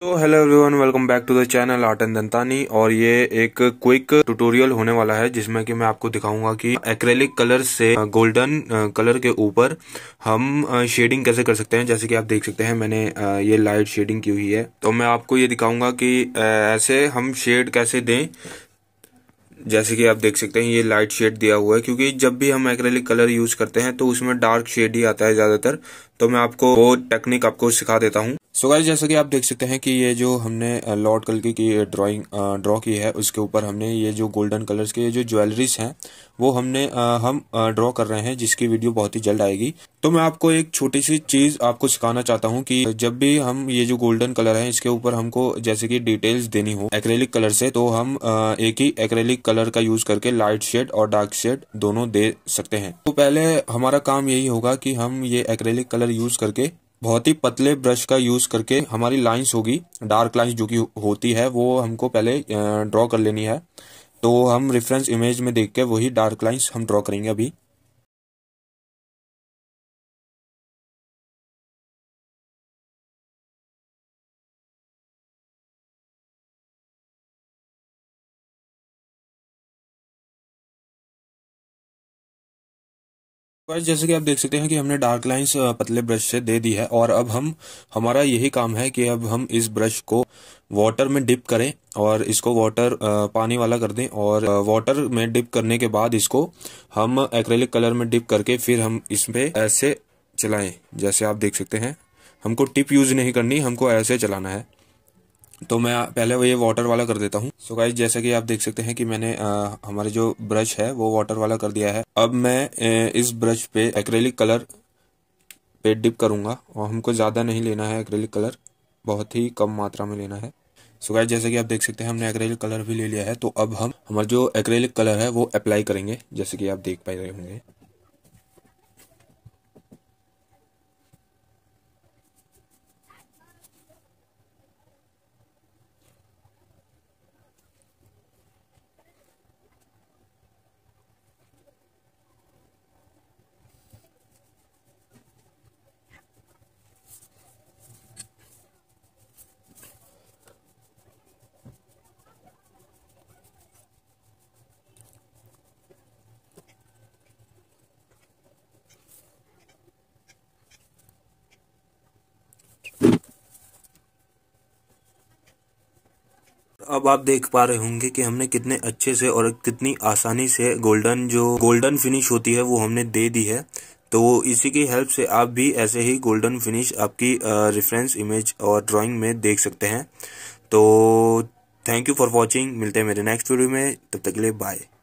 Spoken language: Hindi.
तो hello everyone welcome back to the channel art and दंतानी और ये एक क्विक ट्यूटोरियल होने वाला है जिसमें कि मैं आपको दिखाऊंगा कि एक्रेलिक कलर से गोल्डन कलर के ऊपर हम शेडिंग कैसे कर सकते हैं जैसे कि आप देख सकते हैं मैंने ये लाइट शेडिंग की हुई है तो मैं आपको ये दिखाऊंगा कि ऐसे हम शेड कैसे दें जैसे कि आप देख सकते हैं ये लाइट शेड दिया हुआ है क्योंकि जब भी हम एक्रेलिक कलर यूज करते हैं तो उसमें डार्क शेड ही आता है ज्यादातर तो मैं आपको वो टेक्निक आपको सिखा देता हूँ सो गाइस जैसे कि आप देख सकते हैं कि ये जो हमने लॉर्ड कल की ड्राइंग ड्रॉ की है उसके ऊपर हमने ये जो गोल्डन कलर्स के ये जो ज्वेलरीज हैं वो हमने हम ड्रॉ कर रहे हैं जिसकी वीडियो बहुत ही जल्द आएगी तो मैं आपको एक छोटी सी चीज आपको सिखाना चाहता हूँ कि जब भी हम ये जो गोल्डन कलर है इसके ऊपर हमको जैसे कि डिटेल्स देनी हो एक्रेलिक कलर से तो हम एक ही एक्रेलिक कलर कलर का यूज करके लाइट शेड और डार्क शेड दोनों दे सकते हैं तो पहले हमारा काम यही होगा कि हम ये एक्रेलिक कलर यूज करके बहुत ही पतले ब्रश का यूज करके हमारी लाइंस होगी डार्क लाइंस जो कि होती है वो हमको पहले ड्रॉ कर लेनी है तो हम रेफरेंस इमेज में देख के वही डार्क लाइंस हम ड्रॉ करेंगे अभी बस जैसे कि आप देख सकते हैं कि हमने डार्क लाइंस पतले ब्रश से दे दी है और अब हम हमारा यही काम है कि अब हम इस ब्रश को वाटर में डिप करें और इसको वाटर पानी वाला कर दें और वाटर में डिप करने के बाद इसको हम एक्रेलिक कलर में डिप करके फिर हम इसमें ऐसे चलाएं जैसे आप देख सकते हैं हमको टिप यूज नहीं करनी हमको ऐसे चलाना है तो मैं पहले वो ये वाटर वाला कर देता हूँ सो गाइस जैसा कि आप देख सकते हैं कि मैंने आ, हमारे जो ब्रश है वो वाटर वाला कर दिया है अब मैं ए, इस ब्रश पे एक्रेलिक कलर पे डिप करूंगा और हमको ज़्यादा नहीं लेना है एक्रेलिक कलर बहुत ही कम मात्रा में लेना है सो गाइस जैसा कि आप देख सकते हैं हमने एक्रेलिक कलर भी ले लिया है तो अब हम हमारा जो एक्रेलिक कलर है वो अप्लाई करेंगे जैसे कि आप देख पा रहे होंगे अब आप देख पा रहे होंगे कि हमने कितने अच्छे से और कितनी आसानी से गोल्डन जो गोल्डन फिनिश होती है वो हमने दे दी है तो इसी की हेल्प से आप भी ऐसे ही गोल्डन फिनिश आपकी रेफरेंस इमेज और ड्राइंग में देख सकते हैं तो थैंक यू फॉर वॉचिंग मिलते हैं मेरे नेक्स्ट वीडियो में तब तक के लिए बाय